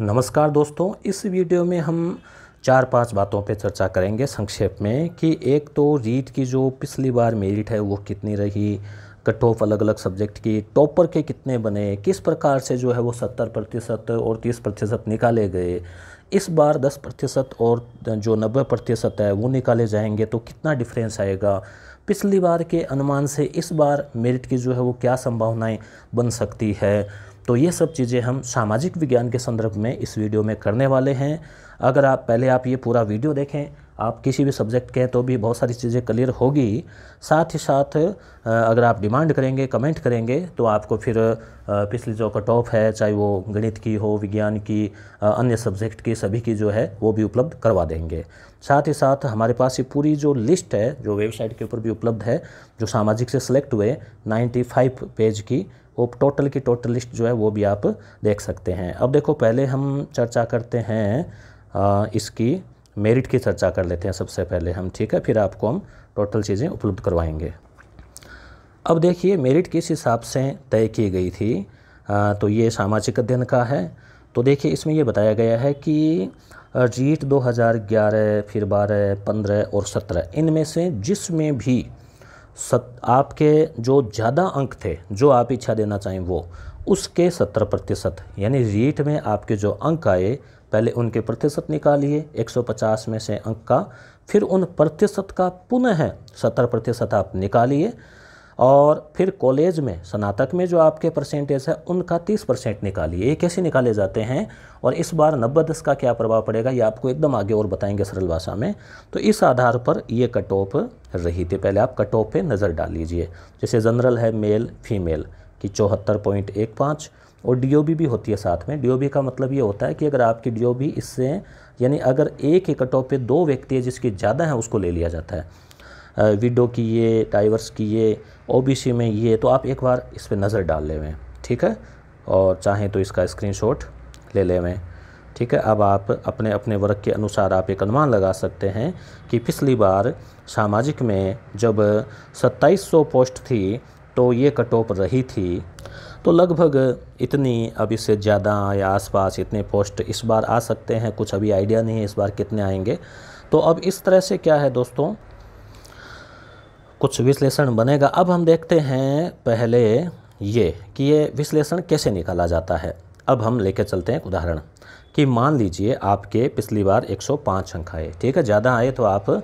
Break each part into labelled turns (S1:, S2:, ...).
S1: नमस्कार दोस्तों इस वीडियो में हम चार पांच बातों पर चर्चा करेंगे संक्षेप में कि एक तो रीट की जो पिछली बार मेरिट है वो कितनी रही कट ऑफ अलग अलग सब्जेक्ट की टॉपर के कितने बने किस प्रकार से जो है वो सत्तर प्रतिशत और तीस प्रतिशत निकाले गए इस बार दस प्रतिशत और जो नब्बे प्रतिशत है वो निकाले जाएंगे तो कितना डिफरेंस आएगा पिछली बार के अनुमान से इस बार मेरिट की जो है वो क्या संभावनाएं बन सकती है तो ये सब चीज़ें हम सामाजिक विज्ञान के संदर्भ में इस वीडियो में करने वाले हैं अगर आप पहले आप ये पूरा वीडियो देखें आप किसी भी सब्जेक्ट के हैं तो भी बहुत सारी चीज़ें क्लियर होगी साथ ही साथ अगर आप डिमांड करेंगे कमेंट करेंगे तो आपको फिर पिछली जो कट ऑफ है चाहे वो गणित की हो विज्ञान की अन्य सब्जेक्ट की सभी की जो है वो भी उपलब्ध करवा देंगे साथ ही साथ हमारे पास ये पूरी जो लिस्ट है जो वेबसाइट के ऊपर भी उपलब्ध है जो सामाजिक से सिलेक्ट हुए नाइन्टी पेज की वो टोटल की टोटल लिस्ट जो है वो भी आप देख सकते हैं अब देखो पहले हम चर्चा करते हैं आ, इसकी मेरिट की चर्चा कर लेते हैं सबसे पहले हम ठीक है फिर आपको हम टोटल चीज़ें उपलब्ध करवाएंगे अब देखिए मेरिट किस हिसाब से तय की गई थी आ, तो ये सामाजिक अध्ययन का है तो देखिए इसमें ये बताया गया है कि जीट 2011 फिर 12 15 और 17 इनमें से जिसमें भी सत आपके जो ज़्यादा अंक थे जो आप इच्छा देना चाहें वो उसके सत्तर प्रतिशत यानी रीट में आपके जो अंक आए पहले उनके प्रतिशत निकालिए 150 में से अंक का फिर उन प्रतिशत का पुनः सत्तर प्रतिशत आप निकालिए और फिर कॉलेज में स्नातक में जो आपके परसेंटेज है उनका तीस परसेंट निकालिए ये कैसे निकाले जाते हैं और इस बार नब्बे दस का क्या प्रभाव पड़ेगा ये आपको एकदम आगे और बताएंगे सरल भाषा में तो इस आधार पर ये कट ऑफ रही थी पहले आप कट ऑफ पर नज़र डाल लीजिए जैसे जनरल है मेल फीमेल कि चौहत्तर पॉइंट एक पाँच और डी भी होती है साथ में डी का मतलब ये होता है कि अगर आपकी डी इससे यानी अगर एक ही कट ऑफ पर दो व्यक्ति है जिसकी ज़्यादा है उसको ले लिया जाता है विडो की ये डाइवर्स की ये ओबीसी में ये तो आप एक बार इस पर नज़र डाल ले हुए ठीक है और चाहें तो इसका स्क्रीनशॉट ले ले हुए ठीक है अब आप अपने अपने वर्ग के अनुसार आप एक अनुमान लगा सकते हैं कि पिछली बार सामाजिक में जब 2700 पोस्ट थी तो ये कट ऑफ रही थी तो लगभग इतनी अब इससे ज़्यादा या आसपास इतने पोस्ट इस बार आ सकते हैं कुछ अभी आइडिया नहीं है इस बार कितने आएंगे तो अब इस तरह से क्या है दोस्तों कुछ विश्लेषण बनेगा अब हम देखते हैं पहले ये कि ये विश्लेषण कैसे निकाला जाता है अब हम लेकर चलते हैं उदाहरण कि मान लीजिए आपके पिछली बार 105 अंक आए ठीक है ज़्यादा आए तो आप आ,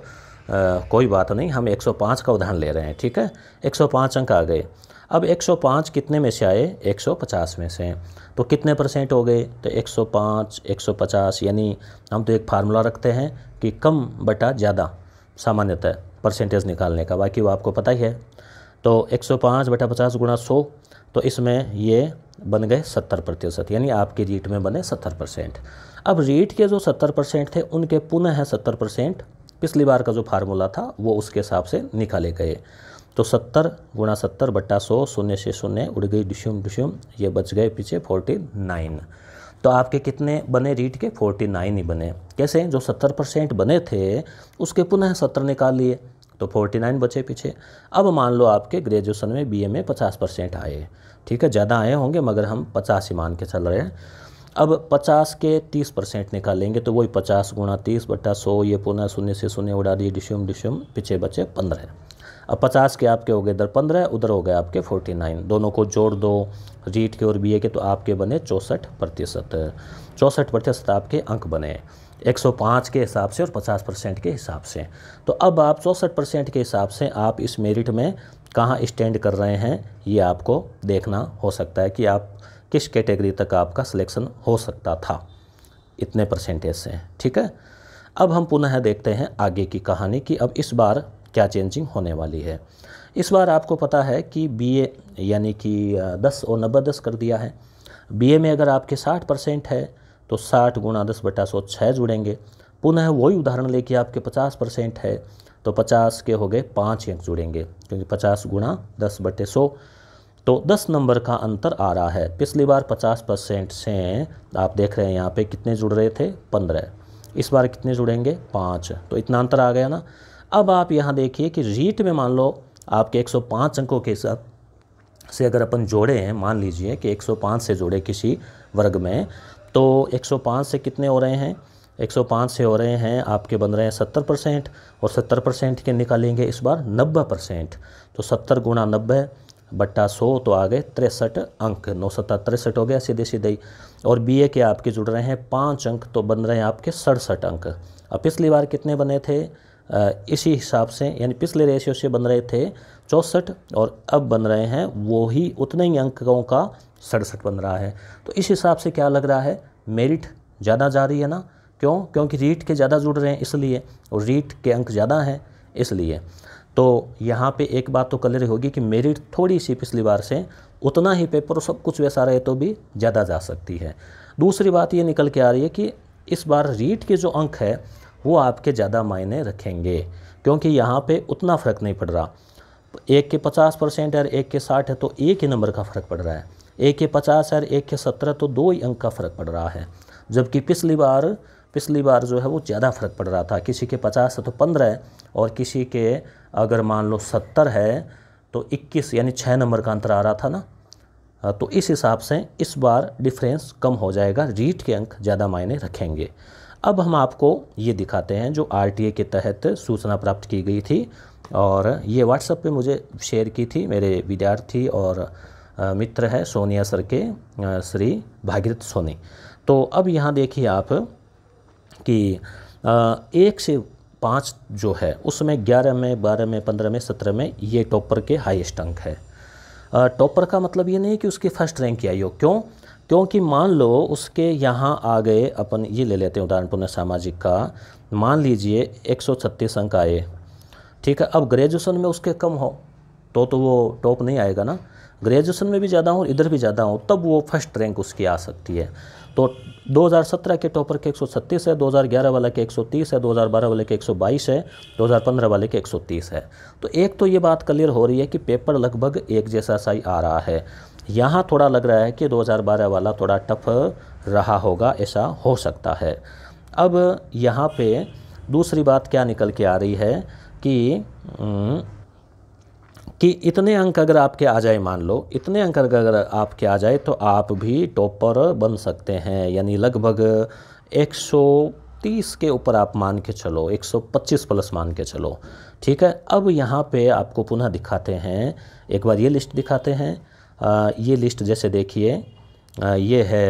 S1: कोई बात नहीं हम 105 का उदाहरण ले रहे हैं ठीक है 105 अंक आ गए अब 105 कितने में से आए 150 में से तो कितने परसेंट हो गए तो 105 150 यानी हम तो एक फार्मूला रखते हैं कि कम बटा ज़्यादा सामान्यतः परसेंटेज निकालने का बाकी वो आपको पता ही है तो 105 बटा पचास गुणा सौ तो इसमें ये बन गए 70 प्रतिशत यानी आपके रीट में बने 70 परसेंट अब रीट के जो 70 परसेंट थे उनके पुनः 70 परसेंट पिछली बार का जो फार्मूला था वो उसके हिसाब से निकाले गए तो 70 गुणा सत्तर बट्टा सौ शून्य से शून्य उड़ गई डिश्यूम डिश्यूम ये बच गए पीछे नाइन तो आपके कितने बने रीट के 49 ही बने कैसे जो 70 परसेंट बने थे उसके पुनः 70 निकाल लिए तो 49 बचे पीछे अब मान लो आपके ग्रेजुएशन में बीए में 50 परसेंट आए ठीक है ज़्यादा आए होंगे मगर हम 50 ही मान के चल रहे हैं अब 50 के 30 परसेंट निकालेंगे तो वही 50 गुणा तीस बटा सौ ये पुनः शून्य से शून्य उड़ा दिए डिश्यूम डिश्यूम पीछे बचे पंद्रह अब पचास के आपके हो गए इधर पंद्रह उधर हो गए आपके फोर्टी नाइन दोनों को जोड़ दो रीट के और ए के तो आपके बने चौंसठ प्रतिशत चौंसठ प्रतिशत आपके अंक बने 105 के हिसाब से और 50 परसेंट के हिसाब से तो अब आप चौंसठ परसेंट के हिसाब से आप इस मेरिट में कहाँ स्टैंड कर रहे हैं ये आपको देखना हो सकता है कि आप किस कैटेगरी तक आपका सिलेक्शन हो सकता था इतने परसेंटेज से ठीक है अब हम पुनः देखते हैं आगे की कहानी कि अब इस बार क्या चेंजिंग होने वाली है इस बार आपको पता है कि बी यानी कि दस और नब्बे दस कर दिया है बी में अगर आपके साठ परसेंट है तो साठ गुणा दस बटा सौ छः जुड़ेंगे पुनः वही उदाहरण लेके आपके पचास परसेंट है तो पचास के हो गए पाँच अंक जुड़ेंगे क्योंकि पचास गुणा दस बटे सौ तो दस नंबर का अंतर आ रहा है पिछली बार पचास परसेंट से आप देख रहे हैं यहाँ पे कितने जुड़ रहे थे पंद्रह इस बार कितने जुड़ेंगे पाँच तो इतना अंतर आ गया ना अब आप यहाँ देखिए कि रीट में मान लो आपके एक अंकों के हिसाब से अगर अपन जोड़े हैं मान लीजिए कि 105 से जोड़े किसी वर्ग में तो 105 से कितने हो रहे हैं 105 से हो रहे हैं आपके बन रहे हैं 70 परसेंट और 70 परसेंट के निकालेंगे इस बार 90 परसेंट तो 70 गुणा नब्बे बट्टा सौ तो आ गए तिरसठ अंक नौ सत्ता तिरसठ हो गया सीधे सीधे ही और बी के आपके जुड़ रहे हैं पाँच अंक तो बन रहे हैं आपके सड़सठ अंक अब पिछली बार कितने बने थे इसी हिसाब से यानी पिछले रेशियो से बन रहे थे चौंसठ और अब बन रहे हैं वो ही उतने ही अंकों का सड़सठ बन रहा है तो इस हिसाब से क्या लग रहा है मेरिट ज़्यादा जा रही है ना क्यों क्योंकि रीट के ज़्यादा जुड़ रहे हैं इसलिए और रीट के अंक ज़्यादा हैं इसलिए तो यहाँ पे एक बात तो क्लियर होगी कि मेरिट थोड़ी सी पिछली बार से उतना ही पेपर सब कुछ वैसा रहे तो भी ज़्यादा जा सकती है दूसरी बात ये निकल के आ रही है कि इस बार रीट के जो अंक है वो आपके ज़्यादा मायने रखेंगे क्योंकि यहाँ पे उतना फ़र्क नहीं पड़ रहा एक के पचास परसेंट है और एक के साठ है तो एक ही नंबर का फ़र्क पड़ रहा है एक के पचास है और एक के सत्रह तो दो ही अंक का फ़र्क पड़ रहा है जबकि पिछली बार पिछली बार जो है वो ज़्यादा फ़र्क पड़ रहा था किसी के पचास है तो पंद्रह है और किसी के अगर मान लो सत्तर है तो इक्कीस यानी छः नंबर का अंतर आ रहा था ना तो इस हिसाब से इस बार डिफरेंस कम हो जाएगा रीट के अंक ज़्यादा मायने रखेंगे अब हम आपको ये दिखाते हैं जो आर के तहत सूचना प्राप्त की गई थी और ये व्हाट्सएप पे मुझे शेयर की थी मेरे विद्यार्थी और मित्र है सोनिया सर के श्री भागीरथ सोनी तो अब यहाँ देखिए आप कि एक से पाँच जो है उसमें ग्यारह में बारह में पंद्रह में सत्रह में ये टॉपर के हाईएस्ट अंक है टॉपर का मतलब ये नहीं कि उसकी फर्स्ट रैंक आई हो क्यों क्योंकि मान लो उसके यहाँ आ गए अपन ये ले लेते हैं उदाहरण पुनः सामाजिक का मान लीजिए छत्तीस अंक आए ठीक है अब ग्रेजुएसन में उसके कम हो तो तो वो टॉप नहीं आएगा ना ग्रेजुएसन में भी ज़्यादा हो इधर भी ज़्यादा हो तब वो फर्स्ट रैंक उसकी आ सकती है तो 2017 के टॉपर के 136 है 2011 वाले के 130 है 2012 वाले के 122 है 2015 वाले के 130 है तो एक तो ये बात क्लियर हो रही है कि पेपर लगभग एक जैसा सा ही आ रहा है यहाँ थोड़ा लग रहा है कि 2012 वाला थोड़ा टफ रहा होगा ऐसा हो सकता है अब यहाँ पे दूसरी बात क्या निकल के आ रही है कि हम्म, कि इतने अंक अगर आपके आ जाए मान लो इतने अंक अगर आपके आ जाए तो आप भी टॉपर बन सकते हैं यानी लगभग 130 के ऊपर आप मान के चलो 125 प्लस मान के चलो ठीक है अब यहाँ पे आपको पुनः दिखाते हैं एक बार ये लिस्ट दिखाते हैं आ, ये लिस्ट जैसे देखिए ये है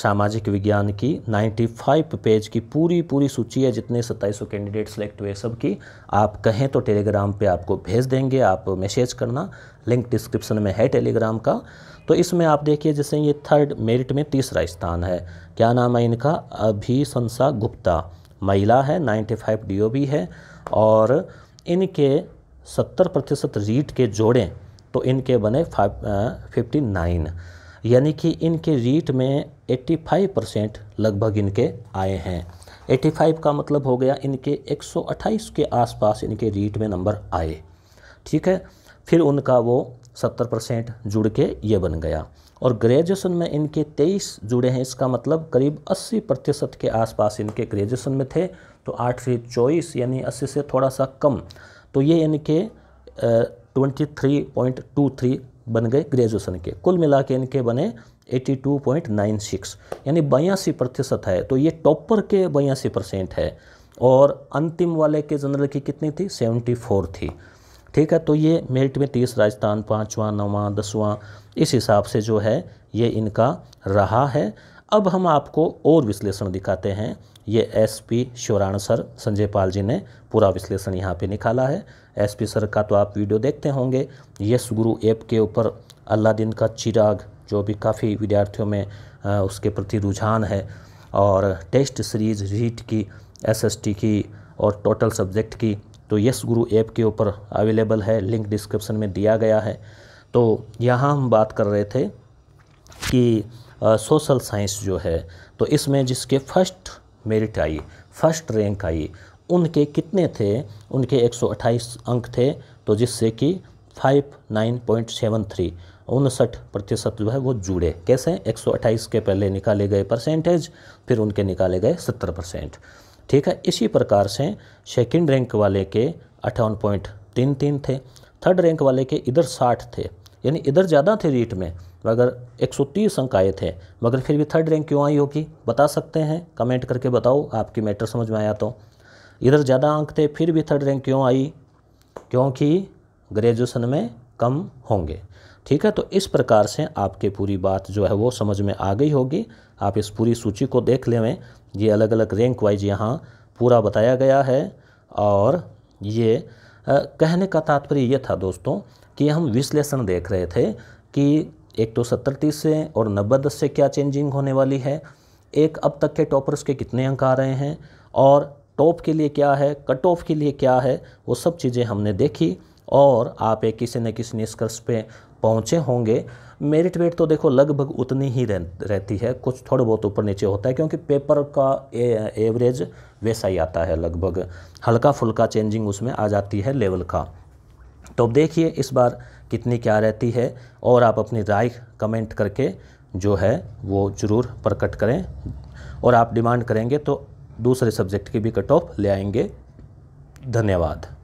S1: सामाजिक विज्ञान की 95 पेज की पूरी पूरी सूची है जितने सौ कैंडिडेट सेलेक्ट हुए सब की आप कहें तो टेलीग्राम पे आपको भेज देंगे आप मैसेज करना लिंक डिस्क्रिप्शन में है टेलीग्राम का तो इसमें आप देखिए जैसे ये थर्ड मेरिट में तीसरा स्थान है क्या नाम है इनका अभिशंसा गुप्ता महिला है 95 डीओबी है और इनके 70 प्रतिशत रीट के जोड़ें तो इनके बने फाइव फिफ्टी नाइन यानी कि इनके रीट में 85 परसेंट लगभग इनके आए हैं 85 का मतलब हो गया इनके 128 के आसपास इनके रीट में नंबर आए ठीक है फिर उनका वो 70 परसेंट जुड़ के ये बन गया और ग्रेजुएशन में इनके 23 जुड़े हैं इसका मतलब करीब 80 प्रतिशत के आसपास इनके ग्रेजुएशन में थे तो आठ से चौबीस यानी अस्सी से थोड़ा सा कम तो ये इनके twenty three point two three बन गए ग्रेजुएशन के कुल मिला के इनके बने 82.96 यानी बयासी प्रतिशत है तो ये टॉपर के बयासी परसेंट है और अंतिम वाले के जनरल की कितनी थी 74 थी ठीक है तो ये मेरिट में तीस राजस्थान पाँचवा नवा दसवां इस हिसाब से जो है ये इनका रहा है अब हम आपको और विश्लेषण दिखाते हैं ये एसपी श्योराण सर संजय पाल जी ने पूरा विश्लेषण यहाँ पे निकाला है एसपी सर का तो आप वीडियो देखते होंगे यश गुरु ऐप के ऊपर दिन का चिराग जो भी काफ़ी विद्यार्थियों में उसके प्रति रुझान है और टेस्ट सीरीज रीट की एसएसटी की और टोटल सब्जेक्ट की तो यस गुरु ऐप के ऊपर अवेलेबल है लिंक डिस्क्रिप्शन में दिया गया है तो यहाँ हम बात कर रहे थे कि सोशल साइंस जो है तो इसमें जिसके फर्स्ट मेरिट आई फर्स्ट रैंक आई उनके कितने थे उनके 128 अंक थे तो जिससे कि 59.73 उनसठ प्रतिशत जो है वो जुड़े कैसे 128 के पहले निकाले गए परसेंटेज फिर उनके निकाले गए 70 परसेंट ठीक है इसी प्रकार से सेकंड रैंक वाले के अठावन पॉइंट तीन तीन थे थर्ड रैंक वाले के इधर साठ थे यानी इधर ज़्यादा थे रीट में अगर 130 अंक आए थे मगर फिर भी थर्ड रैंक क्यों आई होगी बता सकते हैं कमेंट करके बताओ आपकी मैटर समझ में आया तो इधर ज़्यादा अंक थे फिर भी थर्ड रैंक क्यों आई क्योंकि ग्रेजुएसन में कम होंगे ठीक है तो इस प्रकार से आपके पूरी बात जो है वो समझ में आ गई होगी आप इस पूरी सूची को देख लेवें ये अलग अलग रैंक वाइज यहाँ पूरा बताया गया है और ये आ, कहने का तात्पर्य ये था दोस्तों कि हम विश्लेषण देख रहे थे कि एक तो सत्तर तीस से और नब्बे दस से क्या चेंजिंग होने वाली है एक अब तक के टॉपर्स के कितने अंक आ रहे हैं और टॉप के लिए क्या है कट ऑफ के लिए क्या है वो सब चीज़ें हमने देखी और आप एक किसी न किसी निष्कर्ष पे पहुँचे होंगे मेरिट वेट तो देखो लगभग उतनी ही रह, रहती है कुछ थोड़ा बहुत ऊपर नीचे होता है क्योंकि पेपर का ए, एवरेज वैसा ही आता है लगभग हल्का फुल्का चेंजिंग उसमें आ जाती है लेवल का तो देखिए इस बार कितनी क्या रहती है और आप अपनी राय कमेंट करके जो है वो ज़रूर प्रकट करें और आप डिमांड करेंगे तो दूसरे सब्जेक्ट की भी कट ऑफ ले आएंगे धन्यवाद